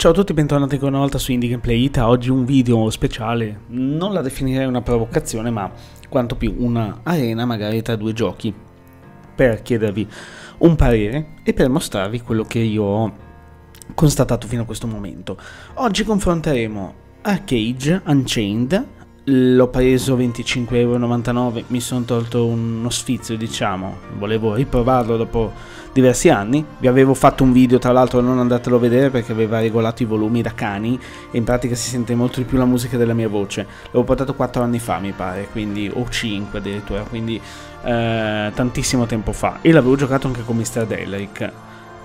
Ciao a tutti bentornati ancora una volta su Indie Gameplay Ita, oggi un video speciale, non la definirei una provocazione ma quanto più una arena magari tra due giochi, per chiedervi un parere e per mostrarvi quello che io ho constatato fino a questo momento. Oggi confronteremo Arcade Unchained l'ho preso 25,99€, mi sono tolto uno sfizio diciamo, volevo riprovarlo dopo diversi anni, vi avevo fatto un video tra l'altro non andatelo a vedere perché aveva regolato i volumi da cani e in pratica si sente molto di più la musica della mia voce, l'ho portato 4 anni fa mi pare, quindi, o 5 addirittura, quindi eh, tantissimo tempo fa e l'avevo giocato anche con Mr. Delric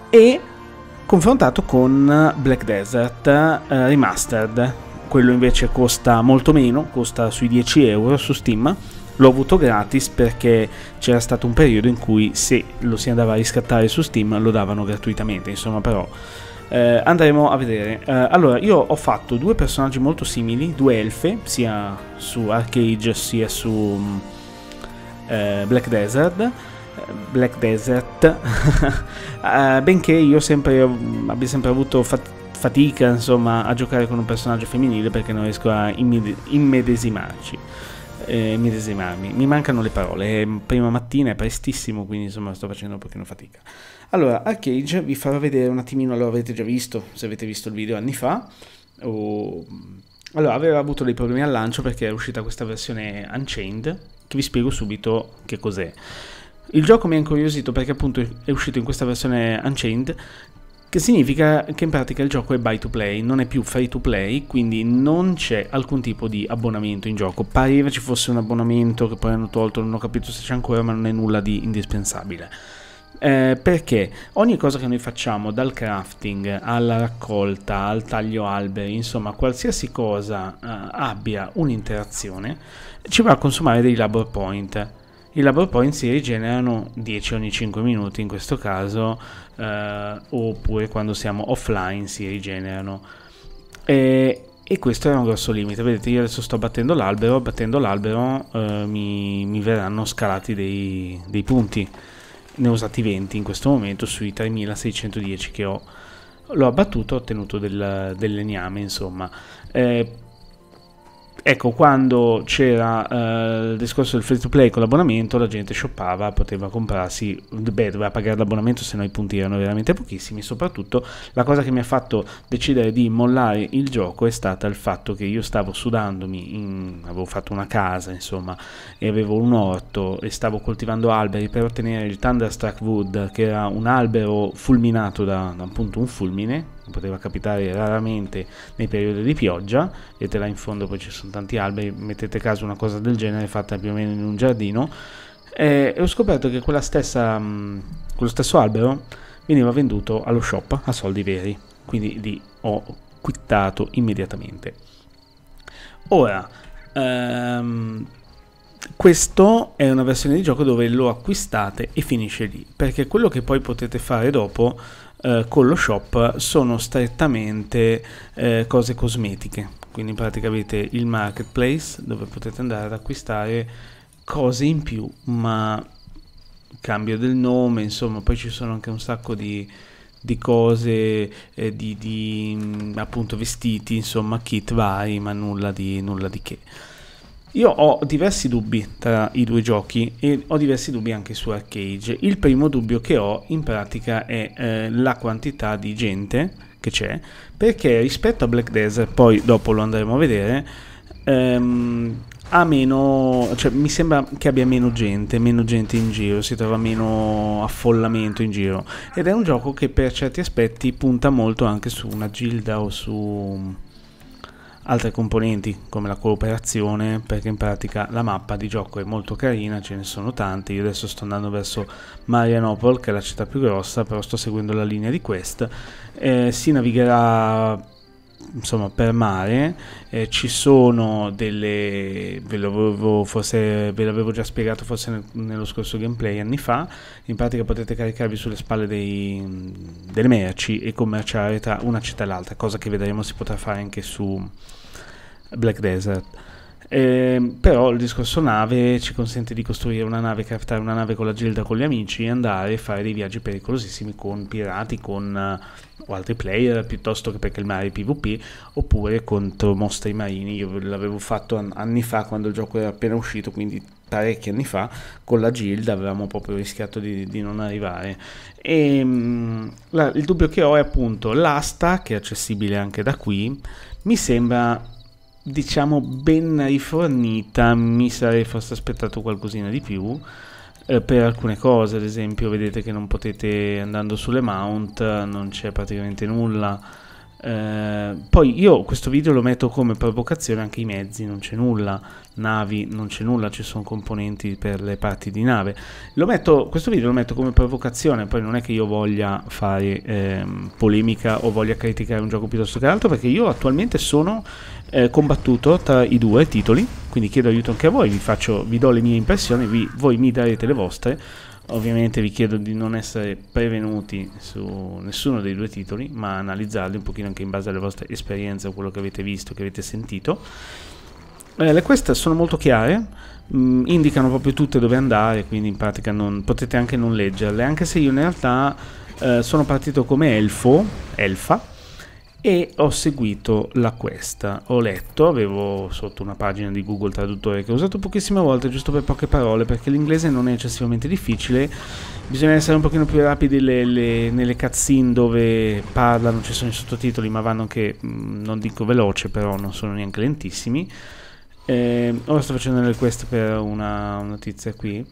e confrontato con Black Desert eh, Remastered quello invece costa molto meno, costa sui 10 euro su Steam. L'ho avuto gratis perché c'era stato un periodo in cui se lo si andava a riscattare su Steam lo davano gratuitamente, insomma però eh, andremo a vedere. Eh, allora, io ho fatto due personaggi molto simili, due elfe, sia su Arcade sia su mm, eh, Black Desert. Black Desert, eh, benché io sempre, mm, abbia sempre avuto fat- fatica insomma a giocare con un personaggio femminile perché non riesco a immed- immedesimarci. Eh, medesimarmi. Mi mancano le parole. È prima mattina è prestissimo, quindi insomma sto facendo un pochino fatica. Allora, Arcage vi farò vedere un attimino, lo avete già visto, se avete visto il video anni fa. O... Allora, aveva avuto dei problemi al lancio perché è uscita questa versione Unchained, che vi spiego subito che cos'è. Il gioco mi ha incuriosito perché appunto è uscito in questa versione Unchained che significa che in pratica il gioco è buy to play, non è più free to play, quindi non c'è alcun tipo di abbonamento in gioco. Pareva ci fosse un abbonamento che poi hanno tolto, non ho capito se c'è ancora, ma non è nulla di indispensabile. Eh, perché ogni cosa che noi facciamo, dal crafting alla raccolta, al taglio alberi, insomma qualsiasi cosa eh, abbia un'interazione, ci va a consumare dei labor point. I labor point si rigenerano 10 ogni 5 minuti in questo caso, eh, oppure quando siamo offline si rigenerano. E, e, questo è un grosso limite. Vedete, io adesso sto battendo l'albero, battendo l'albero eh, mi, mi, verranno scalati dei, dei punti. Ne ho usati 20 in questo momento sui 3610 che ho l'ho abbattuto ho ottenuto del, del legname insomma eh, Ecco, quando c'era eh, il discorso del free to play con l'abbonamento, la gente shoppava, poteva comprarsi, beh, doveva pagare l'abbonamento, se no i punti erano veramente pochissimi. Soprattutto la cosa che mi ha fatto decidere di mollare il gioco è stata il fatto che io stavo sudandomi, in, avevo fatto una casa, insomma, e avevo un orto e stavo coltivando alberi per ottenere il Thunderstruck Wood, che era un albero fulminato da, da appunto un fulmine poteva capitare raramente nei periodi di pioggia, vedete là in fondo poi ci sono tanti alberi, mettete caso una cosa del genere fatta più o meno in un giardino, eh, e ho scoperto che quella stessa, mh, mm, quello stesso albero veniva venduto allo shop a soldi veri, quindi lì ho quittato immediatamente. Ora, ehm, questo è una versione di gioco dove lo acquistate e finisce lì, perché quello che poi potete fare dopo eh, con lo shop sono strettamente eh, cose cosmetiche. Quindi in pratica avete il marketplace dove potete andare ad acquistare cose in più, ma cambio del nome, insomma, poi ci sono anche un sacco di, di cose, eh, di, di, mm, appunto vestiti, insomma, kit vari, ma nulla di, nulla di che. Io ho diversi dubbi tra i due giochi e ho diversi dubbi anche su Arcade. Il primo dubbio che ho in pratica è eh, la quantità di gente che c'è, perché rispetto a Black Desert, poi dopo lo andremo a vedere, ehm, ha meno, cioè, mi sembra che abbia meno gente, meno gente in giro, si trova meno affollamento in giro ed è un gioco che per certi aspetti punta molto anche su una gilda o su altre componenti come la cooperazione perché in pratica la mappa di gioco è molto carina ce ne sono tante io adesso sto andando verso Marianopol che è la città più grossa però sto seguendo la linea di quest eh, si navigherà insomma, per mare eh, ci sono delle ve l'avevo, forse, ve l'avevo già spiegato forse nel, nello scorso gameplay anni fa in pratica potete caricarvi sulle spalle dei, delle merci e commerciare tra una città e l'altra cosa che vedremo si potrà fare anche su Black Desert eh, però il discorso nave ci consente di costruire una nave, craftare una nave con la gilda, con gli amici e andare a fare dei viaggi pericolosissimi con pirati, con uh, o altri player piuttosto che perché il mare è PvP oppure contro mostri marini io l'avevo fatto an- anni fa quando il gioco era appena uscito quindi parecchi anni fa con la Gilda avevamo proprio rischiato di, di non arrivare e ehm, la, il dubbio che ho è appunto l'asta che è accessibile anche da qui mi sembra diciamo ben rifornita mi sarei forse aspettato qualcosina di più eh, per alcune cose, ad esempio vedete che non potete andando sulle mount, non c'è praticamente nulla eh, poi io questo video lo metto come provocazione anche i mezzi, non c'è nulla, navi, non c'è nulla, ci sono componenti per le parti di nave. Metto, questo video lo metto come provocazione, poi non è che io voglia fare ehm, polemica o voglia criticare un gioco piuttosto che altro, perché io attualmente sono eh, combattuto tra i due titoli, quindi chiedo aiuto anche a voi, vi, faccio, vi do le mie impressioni, vi, voi mi darete le vostre Ovviamente vi chiedo di non essere prevenuti su nessuno dei due titoli, ma analizzarli un pochino anche in base alle vostre esperienze o quello che avete visto, che avete sentito. Eh, le quest sono molto chiare, mh, mm, indicano proprio tutte dove andare, quindi in pratica non, potete anche non leggerle, anche se io in realtà eh, sono partito come elfo, elfa, e ho seguito la questa. Ho letto, avevo sotto una pagina di Google Traduttore che ho usato pochissime volte, giusto per poche parole, perché l'inglese non è eccessivamente difficile. Bisogna essere un pochino più rapidi le, le, nelle cutscene dove parlano, ci sono i sottotitoli, ma vanno anche, mm, non dico veloce, però non sono neanche lentissimi. Eh, ora sto facendo le quest per una, notizia qui.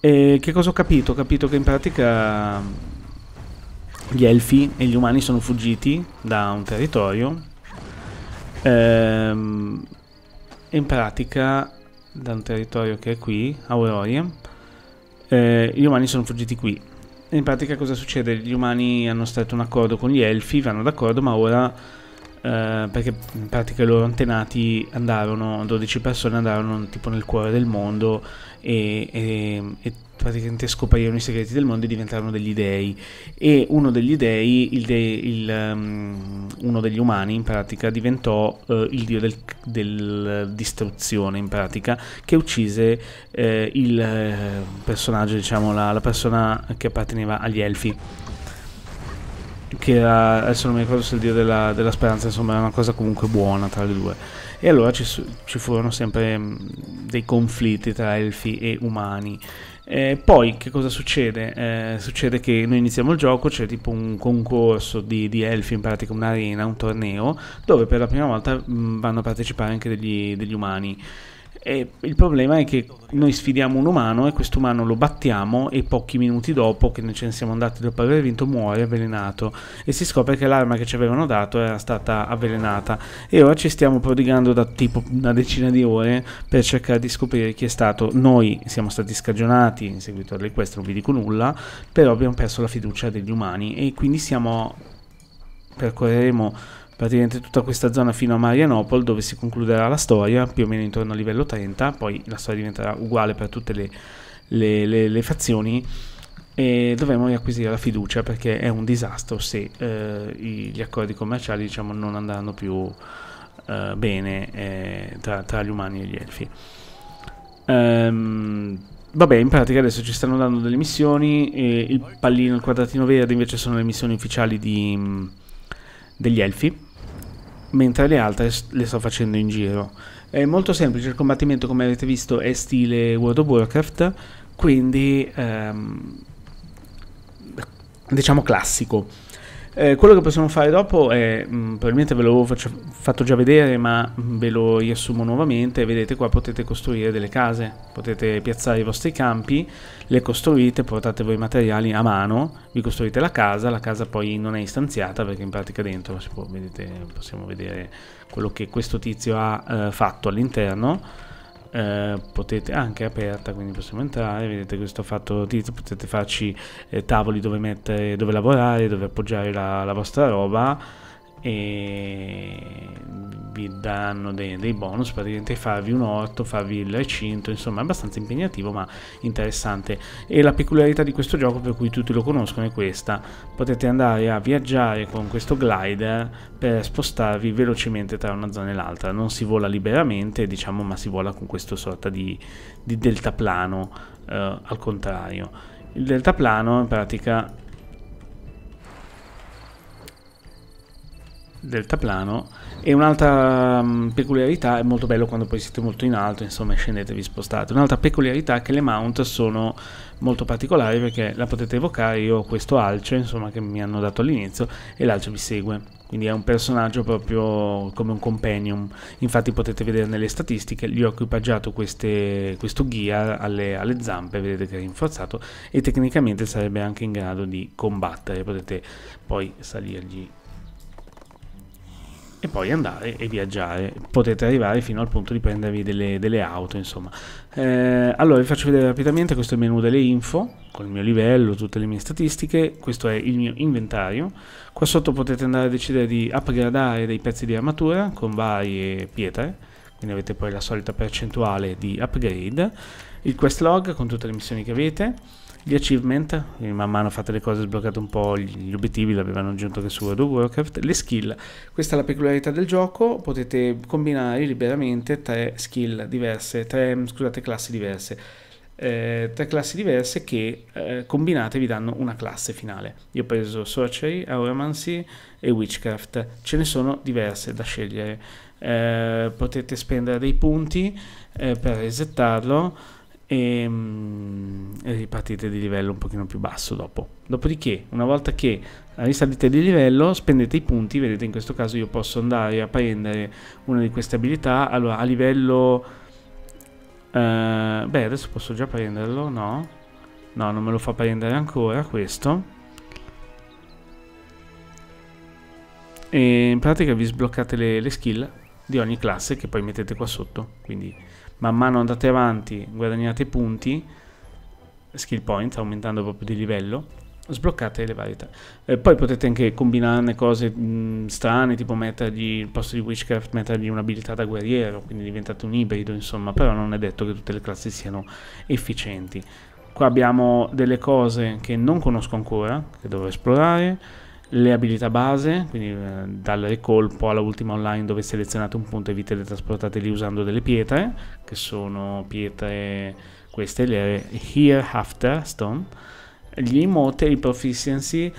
Eh, che cosa ho capito? Ho capito che in pratica gli elfi e gli umani sono fuggiti da un territorio ehm, in pratica da un territorio che è qui, Aurorie eh, gli umani sono fuggiti qui in pratica cosa succede? Gli umani hanno stretto un accordo con gli elfi, vanno d'accordo ma ora eh, perché in pratica i loro antenati andarono, 12 persone andarono tipo nel cuore del mondo e, e, e praticamente scoprirono i segreti del mondo e diventarono degli dei. E uno degli dei, il de, il, um, uno degli umani, in pratica, diventò uh, il dio del, del, distruzione, in pratica, che uccise uh, il personaggio, diciamo, la, la persona che apparteneva agli elfi che era, eh, adesso non mi ricordo se il dio della, della, speranza, insomma era una cosa comunque buona tra le due. E allora ci, ci furono sempre mm, dei conflitti tra elfi e umani. E poi che cosa succede? Eh, succede che noi iniziamo il gioco, c'è tipo un concorso di, di elfi, in pratica un'arena, un torneo, dove per la prima volta mh, mm, vanno a partecipare anche degli, degli umani. E il problema è che noi sfidiamo un umano e quest'umano lo battiamo e pochi minuti dopo che noi ce ne siamo andati dopo aver vinto muore avvelenato e si scopre che l'arma che ci avevano dato era stata avvelenata e ora ci stiamo prodigando da tipo una decina di ore per cercare di scoprire chi è stato. Noi siamo stati scagionati in seguito alle request, non vi dico nulla, però abbiamo perso la fiducia degli umani e quindi siamo percorreremo praticamente tutta questa zona fino a Marianopol dove si concluderà la storia più o meno intorno a livello 30, poi la storia diventerà uguale per tutte le, le, le, le fazioni e dovremo riacquisire la fiducia perché è un disastro se eh, gli accordi commerciali diciamo, non andranno più eh, bene eh, tra, tra, gli umani e gli elfi. Um, vabbè, in pratica adesso ci stanno dando delle missioni, il pallino e il quadratino verde invece sono le missioni ufficiali di, mm, degli elfi mentre le altre le sto facendo in giro. È molto semplice, il combattimento come avete visto è stile World of Warcraft, quindi ehm, diciamo classico. Eh, quello che possiamo fare dopo è, mh, mm, probabilmente ve l'avevo faccio, fatto già vedere, ma mm, ve lo riassumo nuovamente, vedete qua potete costruire delle case, potete piazzare i vostri campi, le costruite, portate voi i materiali a mano, vi costruite la casa, la casa poi non è istanziata perché in pratica dentro può, vedete, possiamo vedere quello che questo tizio ha eh, fatto all'interno, eh, potete anche aperta quindi possiamo entrare vedete questo fatto titolo potete farci eh, tavoli dove mettere dove lavorare dove appoggiare la, la vostra roba e vi danno dei, dei bonus praticamente farvi un orto, farvi il recinto, insomma è abbastanza impegnativo ma interessante. E la peculiarità di questo gioco per cui tutti lo conoscono è questa, potete andare a viaggiare con questo glider per spostarvi velocemente tra una zona e l'altra, non si vola liberamente diciamo ma si vola con questo sorta di, di deltaplano eh, al contrario. Il deltaplano in pratica deltaplano e un'altra um, peculiarità è molto bello quando poi siete molto in alto insomma scendete vi spostate un'altra peculiarità è che le mount sono molto particolari perché la potete evocare io ho questo alce insomma che mi hanno dato all'inizio e l'alce vi segue quindi è un personaggio proprio come un companion infatti potete vedere nelle statistiche gli ho equipaggiato queste, questo ghia alle, alle zampe vedete che è rinforzato e tecnicamente sarebbe anche in grado di combattere potete poi salirgli e poi andare e viaggiare. Potete arrivare fino al punto di prendervi delle, delle auto, insomma. Eh, allora vi faccio vedere rapidamente, questo è il menu delle info, con il mio livello, tutte le mie statistiche, questo è il mio inventario. Qua sotto potete andare a decidere di upgradare dei pezzi di armatura con varie pietre, quindi avete poi la solita percentuale di upgrade, il quest log con tutte le missioni che avete, gli achievement, man mano fatte le cose, sbloccate un po' gli, obiettivi, l'avevano aggiunto anche su World of Warcraft, le skill, questa è la peculiarità del gioco, potete combinare liberamente tre skill diverse, tre, mm, scusate, classi diverse, eh, tre classi diverse che eh, combinate vi danno una classe finale. Io ho preso Sorcery, Auromancy e Witchcraft, ce ne sono diverse da scegliere, eh, potete spendere dei punti eh, per resettarlo, Ehm, e, e ripartite di livello un pochino più basso dopo. Dopodiché, una volta che risalite di livello, spendete i punti, vedete in questo caso io posso andare a prendere una di queste abilità, allora a livello... Eh, beh, adesso posso già prenderlo, no? No, non me lo fa prendere ancora questo. E in pratica vi sbloccate le, le skill di ogni classe che poi mettete qua sotto, quindi man mano andate avanti guadagnate punti, skill point, aumentando proprio di livello, sbloccate le varietà. Eh, poi potete anche combinarne cose mh, mhmm, strane, tipo mettergli, al posto di Witchcraft, mettergli un'abilità da guerriero, quindi diventate un ibrido, insomma, però non è detto che tutte le classi siano efficienti. Qua abbiamo delle cose che non conosco ancora, che dovrò esplorare, le abilità base, quindi eh, dal colpo alla ultima online dove selezionate un punto e vi teletrasportate lì usando delle pietre, che sono pietre queste, le Hereafter Stone. Gli emote e i proficiency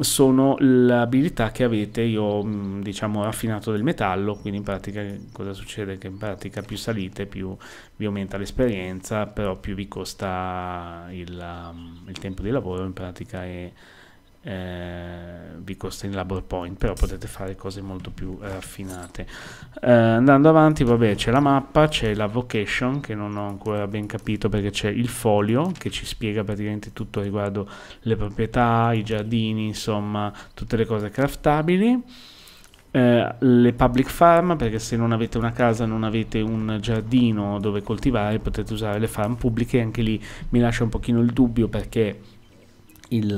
sono l'abilità che avete, io mm, diciamo ho raffinato del metallo, quindi in pratica cosa succede? Che in pratica più salite più vi aumenta l'esperienza, però più vi costa il, mm, il tempo di lavoro in pratica e eh, vi costa in labor point però potete fare cose molto più eh, raffinate eh, andando avanti vabbè c'è la mappa c'è la vocation che non ho ancora ben capito perché c'è il folio che ci spiega praticamente tutto riguardo le proprietà i giardini insomma tutte le cose craftabili eh, le public farm perché se non avete una casa non avete un giardino dove coltivare potete usare le farm pubbliche anche lì mi lascia un pochino il dubbio perché il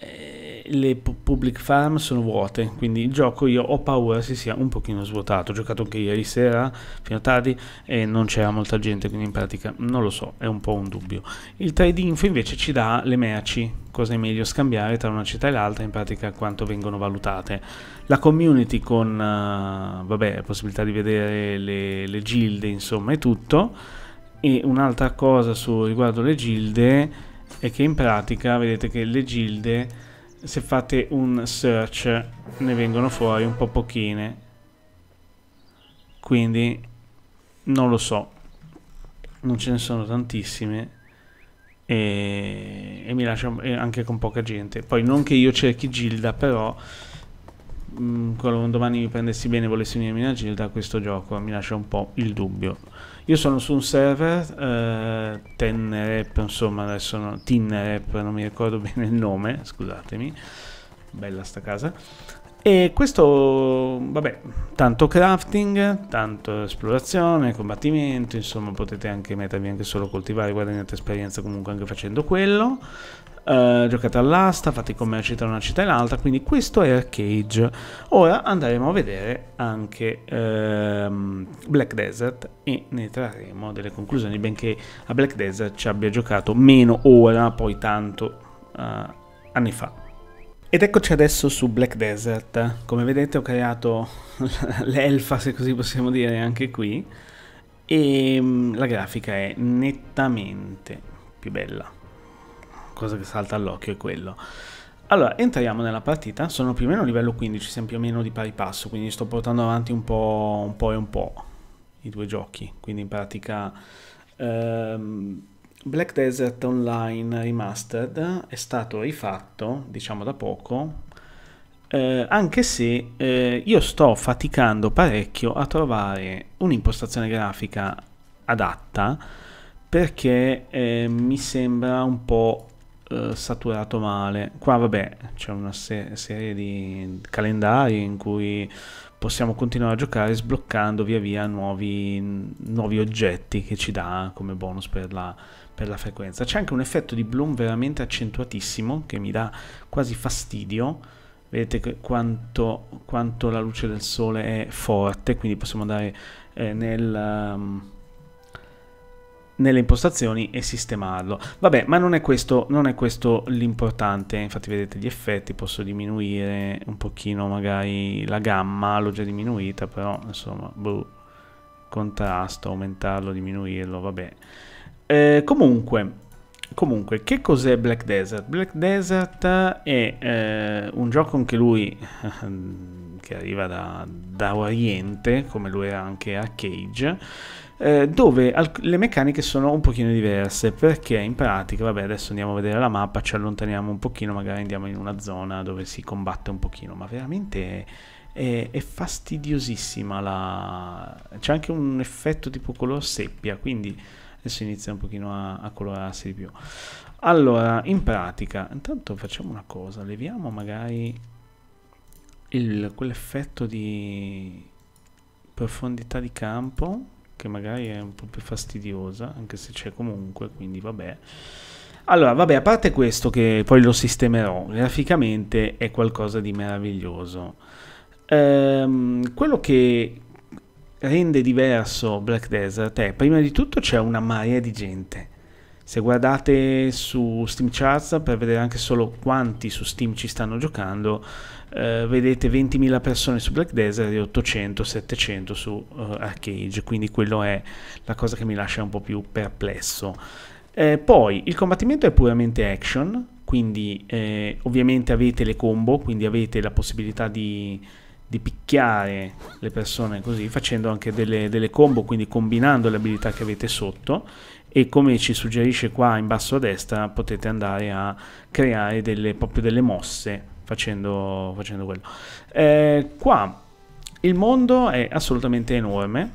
eh, le public farm sono vuote quindi il gioco io ho paura si sia un pochino svuotato ho giocato anche ieri sera fino a tardi e non c'era molta gente quindi in pratica non lo so è un po' un dubbio il trade info invece ci dà le merci cosa è meglio scambiare tra una città e l'altra in pratica quanto vengono valutate la community con uh, vabbè possibilità di vedere le, le gilde insomma è tutto e un'altra cosa su, riguardo le gilde è che in pratica vedete che le gilde se fate un search ne vengono fuori un po' pochine quindi non lo so non ce ne sono tantissime e, e mi lascia anche con poca gente poi non che io cerchi gilda però mh, mm, quando domani mi prendessi bene e volessi unirmi a gilda questo gioco mi lascia un po' il dubbio io sono su un server, eh, Tennerep, insomma adesso no, Tinnerep, non mi ricordo bene il nome, scusatemi, bella sta casa. E questo, vabbè, tanto crafting, tanto esplorazione, combattimento, insomma potete anche mettervi anche solo a coltivare, guadagnate esperienza comunque anche facendo quello. Uh, giocate all'asta, fate i commerci tra una città e l'altra, quindi questo è Arcage. Ora andremo a vedere anche uh, Black Desert e ne trarremo delle conclusioni, benché a Black Desert ci abbia giocato meno ora, poi tanto uh, anni fa. Ed eccoci adesso su Black Desert, come vedete ho creato l'elfa se così possiamo dire anche qui e ehm, la grafica è nettamente più bella cosa che salta all'occhio è quello. Allora, entriamo nella partita, sono più o meno livello 15, sempre più o meno di pari passo, quindi sto portando avanti un po', un po e un po' i due giochi, quindi in pratica ehm, Black Desert Online Remastered è stato rifatto, diciamo da poco, eh, anche se eh, io sto faticando parecchio a trovare un'impostazione grafica adatta perché eh, mi sembra un po' Eh, saturato male. Qua vabbè c'è una se serie di calendari in cui possiamo continuare a giocare sbloccando via via nuovi, nuovi oggetti che ci dà come bonus per la, per la frequenza. C'è anche un effetto di bloom veramente accentuatissimo che mi dà quasi fastidio. Vedete quanto, quanto la luce del sole è forte, quindi possiamo andare eh, nel... Um, nelle impostazioni e sistemarlo. Vabbè, ma non è questo, non è questo l'importante, infatti vedete gli effetti, posso diminuire un pochino magari la gamma, l'ho già diminuita, però insomma, boh, contrasto, aumentarlo, diminuirlo, vabbè. Eh, comunque, comunque, che cos'è Black Desert? Black Desert è eh, un gioco anche lui che arriva da, da Oriente, come lui era anche Arcade, eh, dove alc- le meccaniche sono un pochino diverse perché in pratica, vabbè adesso andiamo a vedere la mappa, ci allontaniamo un pochino, magari andiamo in una zona dove si combatte un pochino, ma veramente è, è fastidiosissima la... c'è anche un effetto tipo color seppia, quindi adesso inizia un pochino a, a colorarsi di più. Allora, in pratica, intanto facciamo una cosa, leviamo magari il, quell'effetto di profondità di campo che magari è un po' più fastidiosa, anche se c'è comunque, quindi vabbè. Allora, vabbè, a parte questo che poi lo sistemerò, graficamente è qualcosa di meraviglioso. Ehm, quello che rende diverso Black Desert è, prima di tutto c'è una marea di gente se guardate su Steam Charts per vedere anche solo quanti su Steam ci stanno giocando, eh, vedete 20.000 persone su Black Desert e 800-700 su uh, eh, Arcade, quindi quello è la cosa che mi lascia un po' più perplesso. Eh, poi il combattimento è puramente action, quindi eh, ovviamente avete le combo, quindi avete la possibilità di, di picchiare le persone così facendo anche delle, delle, combo, quindi combinando le abilità che avete sotto e come ci suggerisce qua in basso a destra potete andare a creare delle, proprio delle mosse facendo, facendo quello. Eh, qua il mondo è assolutamente enorme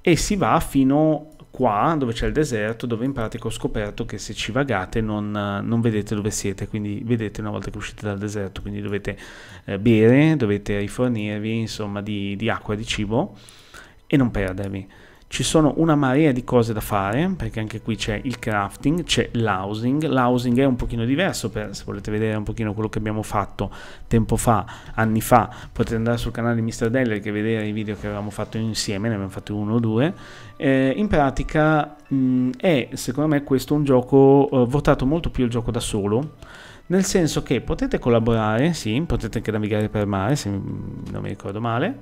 e si va fino qua dove c'è il deserto dove in pratica ho scoperto che se ci vagate non, non, vedete dove siete quindi vedete una volta che uscite dal deserto quindi dovete eh, bere dovete rifornirvi insomma di, di acqua e di cibo e non perdervi ci sono una marea di cose da fare perché anche qui c'è il crafting c'è l'housing l'housing è un pochino diverso per, se volete vedere un pochino quello che abbiamo fatto tempo fa anni fa potete andare sul canale di Mr. Deller e vedere i video che avevamo fatto insieme ne abbiamo fatti uno o due eh, in pratica mh, mm, è secondo me questo un gioco eh, votato molto più il gioco da solo nel senso che potete collaborare, sì, potete anche navigare per mare, se mm, non mi ricordo male,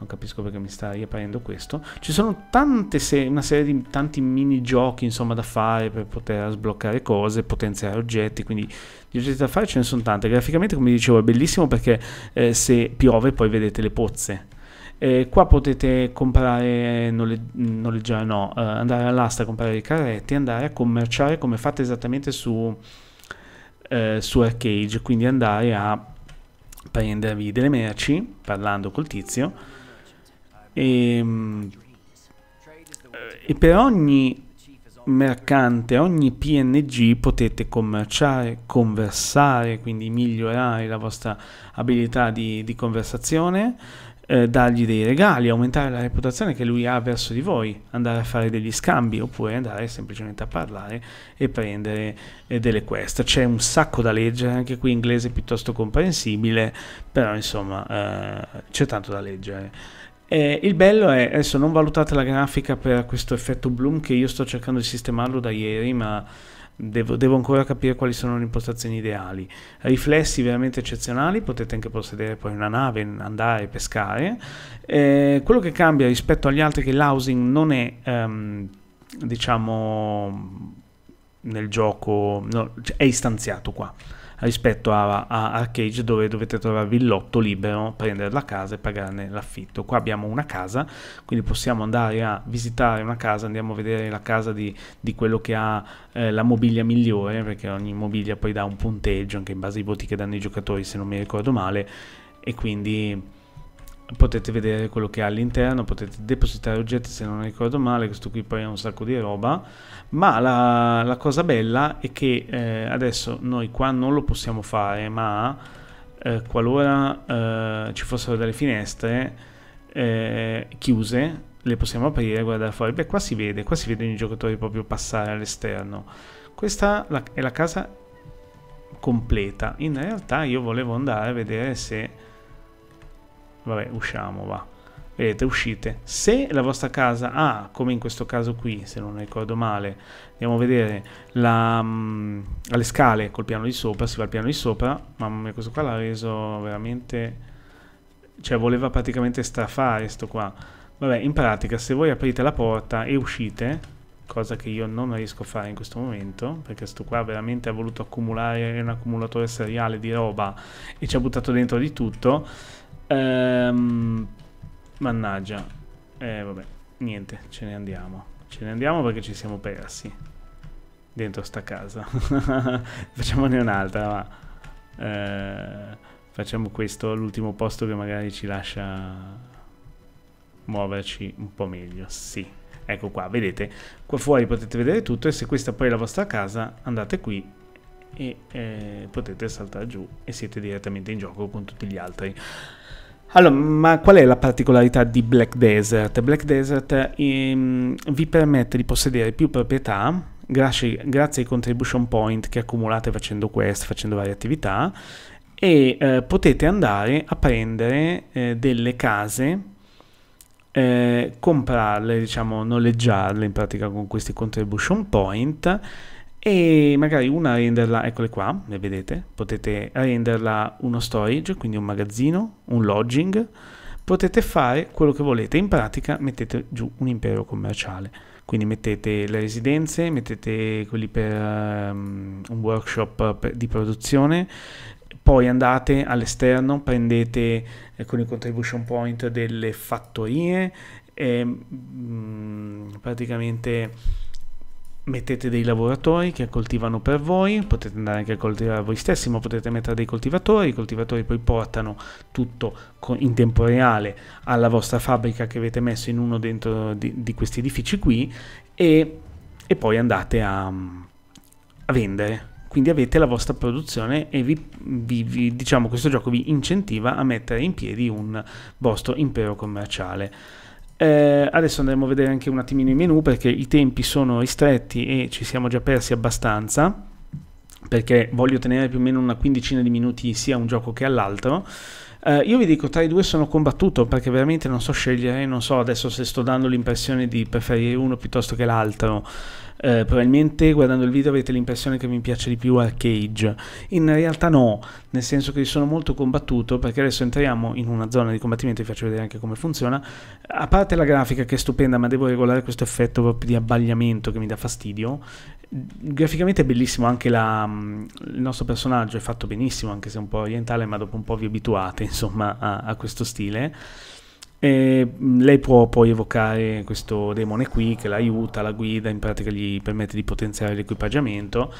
non capisco perché mi sta riaprendo questo. Ci sono tante se- una serie di tanti giochi insomma da fare per poter sbloccare cose, potenziare oggetti, quindi di oggetti da fare ce ne sono tante. Graficamente come dicevo è bellissimo perché eh, se piove poi vedete le pozze. Eh, qua potete comprare, noleg noleggiare no, eh, andare all'asta a comprare i carretti, andare a commerciare come fate esattamente su, eh, su Arcade, quindi andare a prendervi delle merci parlando col tizio e, ehm, eh, e per ogni mercante, ogni PNG potete commerciare, conversare, quindi migliorare la vostra abilità di, di conversazione, eh, dargli dei regali, aumentare la reputazione che lui ha verso di voi, andare a fare degli scambi oppure andare semplicemente a parlare e prendere eh, delle quest. C'è un sacco da leggere, anche qui inglese è piuttosto comprensibile, però insomma eh, c'è tanto da leggere. Eh, il bello è, adesso non valutate la grafica per questo effetto bloom che io sto cercando di sistemarlo da ieri, ma devo, devo ancora capire quali sono le impostazioni ideali. Riflessi veramente eccezionali, potete anche possedere poi una nave, andare, pescare. Eh, quello che cambia rispetto agli altri è che l'housing non è, um, diciamo, nel gioco, no, cioè, è istanziato qua rispetto a, a Arcade dove dovete trovarvi il lotto libero, prendere la casa e pagarne l'affitto. Qua abbiamo una casa, quindi possiamo andare a visitare una casa, andiamo a vedere la casa di, di quello che ha eh, la mobilia migliore, perché ogni mobilia poi dà un punteggio anche in base ai voti che danno i giocatori se non mi ricordo male, e quindi potete vedere quello che ha all'interno, potete depositare oggetti se non ricordo male, questo qui poi ha un sacco di roba, ma la, la cosa bella è che eh, adesso noi qua non lo possiamo fare, ma eh, qualora eh, ci fossero delle finestre eh, chiuse, le possiamo aprire e guardare fuori. Beh, qua si vede, qua si vedono i giocatori proprio passare all'esterno. Questa è la casa completa. In realtà io volevo andare a vedere se vabbè usciamo va vedete uscite se la vostra casa ha ah, come in questo caso qui se non ricordo male andiamo a vedere la, mh, mm, le scale col piano di sopra si va al piano di sopra mamma mia questo qua l'ha reso veramente cioè voleva praticamente strafare sto qua vabbè in pratica se voi aprite la porta e uscite cosa che io non riesco a fare in questo momento perché sto qua veramente ha voluto accumulare un accumulatore seriale di roba e ci ha buttato dentro di tutto Ehm, mannaggia. Eh, vabbè. Niente, ce ne andiamo. Ce ne andiamo perché ci siamo persi. Dentro sta casa. Facciamone un'altra, ma... Eh, facciamo questo all'ultimo posto che magari ci lascia muoverci un po' meglio. Sì, ecco qua, vedete, qua fuori potete vedere tutto e se questa poi è la vostra casa andate qui e eh, potete saltare giù e siete direttamente in gioco con tutti gli altri. Allora, ma qual è la particolarità di Black Desert? Black Desert ehm, vi permette di possedere più proprietà grazie, grazie, ai contribution point che accumulate facendo quest, facendo varie attività e eh, potete andare a prendere eh, delle case, eh, comprarle, diciamo, noleggiarle in pratica con questi contribution point e magari una renderla, eccole qua, le vedete, potete renderla uno storage, quindi un magazzino, un lodging, potete fare quello che volete, in pratica mettete giù un impero commerciale, quindi mettete le residenze, mettete quelli per um, un workshop per, di produzione, poi andate all'esterno, prendete eh, con il contribution point delle fattorie, e, mh, mm, praticamente mettete dei lavoratori che coltivano per voi, potete andare anche a coltivare voi stessi, ma potete mettere dei coltivatori, i coltivatori poi portano tutto in tempo reale alla vostra fabbrica che avete messo in uno dentro di, di questi edifici qui e, e poi andate a, a, vendere. Quindi avete la vostra produzione e vi, vi, vi, diciamo, questo gioco vi incentiva a mettere in piedi un vostro impero commerciale. Eh, adesso andremo a vedere anche un attimino i menu perché i tempi sono ristretti e ci siamo già persi abbastanza perché voglio tenere più o meno una quindicina di minuti sia a un gioco che all'altro. Eh, io vi dico, tra i due sono combattuto perché veramente non so scegliere, non so adesso se sto dando l'impressione di preferire uno piuttosto che l'altro eh, probabilmente guardando il video avete l'impressione che mi piace di più Arcage, in realtà no, nel senso che sono molto combattuto perché adesso entriamo in una zona di combattimento, vi faccio vedere anche come funziona, a parte la grafica che è stupenda ma devo regolare questo effetto proprio di abbagliamento che mi dà fastidio, graficamente è bellissimo anche la, mm, il nostro personaggio è fatto benissimo anche se un po' orientale ma dopo un po' vi abituate insomma a, a questo stile e mm, lei può poi evocare questo demone qui che l'aiuta, la guida, in pratica gli permette di potenziare l'equipaggiamento.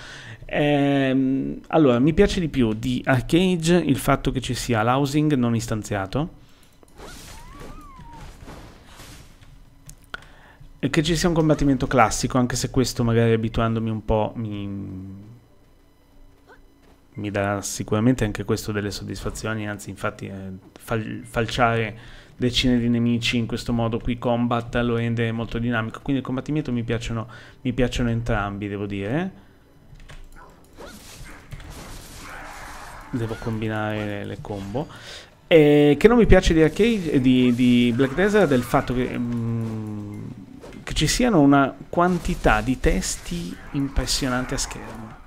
Ehm, allora, mi piace di più di Arcage il fatto che ci sia l'housing non istanziato. E che ci sia un combattimento classico, anche se questo magari abituandomi un po' mi, mi dà sicuramente anche questo delle soddisfazioni, anzi infatti eh, fal falciare decine di nemici in questo modo qui combat lo rende molto dinamico, quindi il combattimento mi piacciono, mi piacciono entrambi devo dire. Devo combinare le, le combo. E eh, che non mi piace di, Arcade, di, di Black Desert è del fatto che... Mm, che ci siano una quantità di testi impressionante a schermo.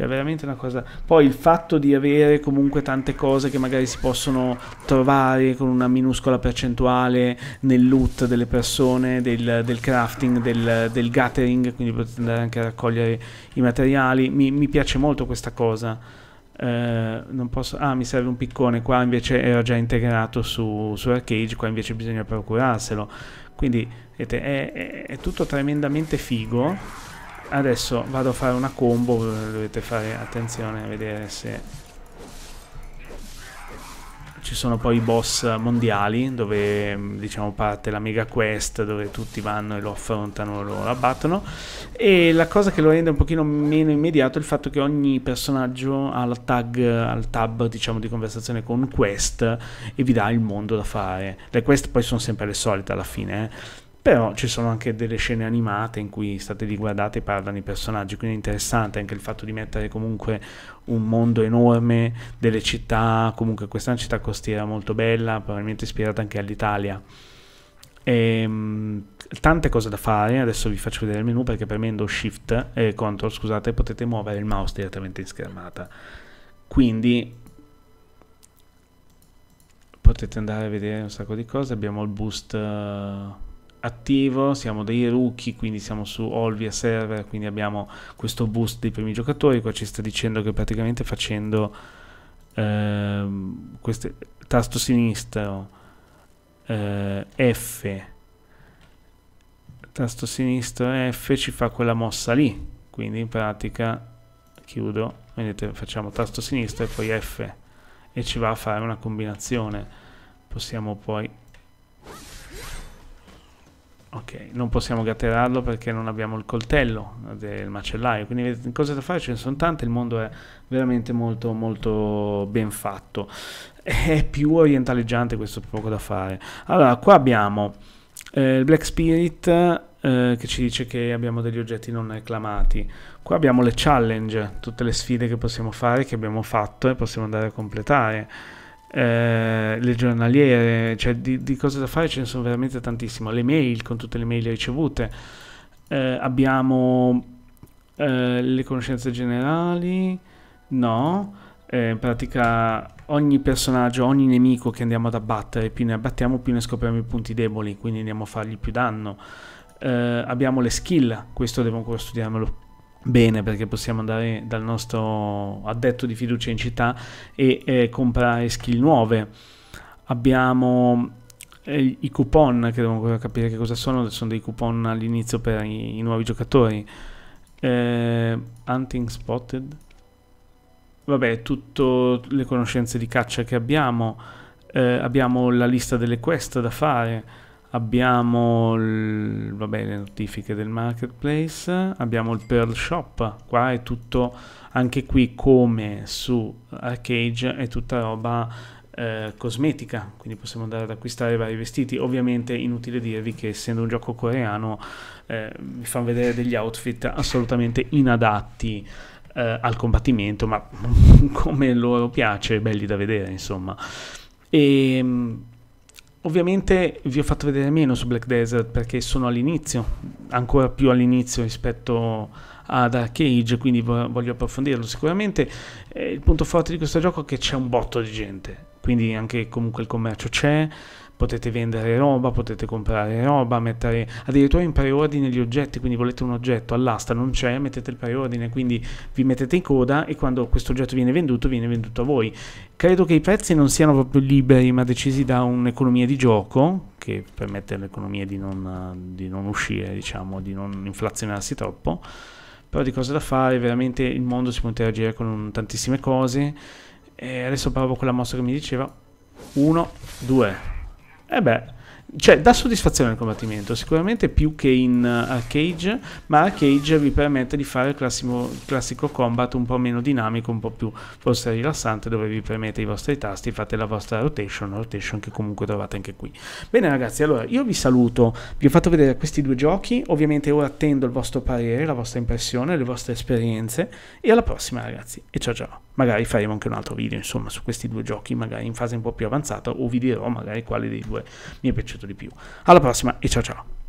Cioè, veramente una cosa. Poi il fatto di avere comunque tante cose che magari si possono trovare con una minuscola percentuale nel loot delle persone, del, del crafting, del, del, gathering, quindi potete andare anche a raccogliere i materiali. Mi, mi piace molto questa cosa. Eh, non posso... Ah, mi serve un piccone. Qua invece era già integrato su, su Arcade, qua invece bisogna procurarselo. Quindi vedete, è, è, è tutto tremendamente figo adesso vado a fare una combo dovete fare attenzione a vedere se ci sono poi i boss mondiali dove diciamo parte la mega quest dove tutti vanno e lo affrontano lo abbattono e la cosa che lo rende un pochino meno immediato è il fatto che ogni personaggio ha il tag al tab diciamo di conversazione con quest e vi dà il mondo da fare le quest poi sono sempre le solite alla fine eh però ci sono anche delle scene animate in cui state lì guardate e parlano i personaggi, quindi è interessante anche il fatto di mettere comunque un mondo enorme, delle città, comunque questa è una città costiera molto bella, probabilmente ispirata anche all'Italia. E, ehm, mh, tante cose da fare, adesso vi faccio vedere il menu perché premendo Shift e eh, Ctrl, scusate, potete muovere il mouse direttamente in schermata. Quindi potete andare a vedere un sacco di cose, abbiamo il boost... Uh, attivo, siamo dei rookie, quindi siamo su all via server, quindi abbiamo questo boost dei primi giocatori, qua ci sta dicendo che praticamente facendo eh, queste, tasto sinistro eh, F tasto sinistro F ci fa quella mossa lì, quindi in pratica chiudo, vedete facciamo tasto sinistro e poi F e ci va a fare una combinazione possiamo poi Ok, non possiamo gatterarlo perché non abbiamo il coltello del macellaio, quindi cose da fare ce ne sono tante, il mondo è veramente molto molto ben fatto. È più orientaleggiante questo poco da fare. Allora, qua abbiamo eh, il Black Spirit eh, che ci dice che abbiamo degli oggetti non reclamati. Qua abbiamo le challenge, tutte le sfide che possiamo fare, che abbiamo fatto e possiamo andare a completare eh, le giornaliere, cioè di, di, cose da fare ce ne sono veramente tantissime, le mail con tutte le mail ricevute, eh, abbiamo eh, le conoscenze generali, no, eh, in pratica ogni personaggio, ogni nemico che andiamo ad abbattere, più ne abbattiamo più ne scopriamo i punti deboli, quindi andiamo a fargli più danno. Eh, abbiamo le skill, questo devo ancora studiarmelo bene perché possiamo andare dal nostro addetto di fiducia in città e eh, comprare skill nuove. Abbiamo eh, i coupon, che devo ancora capire che cosa sono, sono dei coupon all'inizio per i, i, nuovi giocatori. Eh, hunting Spotted. Vabbè, tutte le conoscenze di caccia che abbiamo. Eh, abbiamo la lista delle quest da fare abbiamo il, vabbè, le notifiche del marketplace, abbiamo il Pearl Shop, qua è tutto, anche qui come su Arcage è tutta roba eh, cosmetica, quindi possiamo andare ad acquistare vari vestiti, ovviamente inutile dirvi che essendo un gioco coreano eh, vi fanno vedere degli outfit assolutamente inadatti eh, al combattimento, ma come loro piace, belli da vedere insomma. E, ehm, Ovviamente vi ho fatto vedere meno su Black Desert perché sono all'inizio, ancora più all'inizio rispetto ad Arcade, quindi voglio approfondirlo sicuramente. Eh, il punto forte di questo gioco è che c'è un botto di gente, quindi anche comunque il commercio c'è, potete vendere roba, potete comprare roba, mettere addirittura in preordine gli oggetti, quindi volete un oggetto all'asta, non c'è, mettete il preordine, quindi vi mettete in coda e quando questo oggetto viene venduto viene venduto a voi. Credo che i prezzi non siano proprio liberi ma decisi da un'economia di gioco che permette all'economia di non, di non uscire, diciamo, di non inflazionarsi troppo, però di cose da fare, veramente il mondo si può interagire con tantissime cose. E eh, adesso provo quella mossa che mi diceva 1, 2 eh beh, cioè dà soddisfazione al combattimento sicuramente più che in uh, eh, Arcage ma Arcage vi permette di fare il classimo, classico combat un po' meno dinamico un po' più forse rilassante dove vi premete i vostri tasti fate la vostra rotation rotation che comunque trovate anche qui bene ragazzi allora io vi saluto vi ho fatto vedere questi due giochi ovviamente ora attendo il vostro parere la vostra impressione le vostre esperienze e alla prossima ragazzi e ciao ciao magari faremo anche un altro video insomma su questi due giochi magari in fase un po' più avanzata o vi dirò magari quale dei due mi è piaciuto piaciuto di più. Alla prossima e ciao ciao.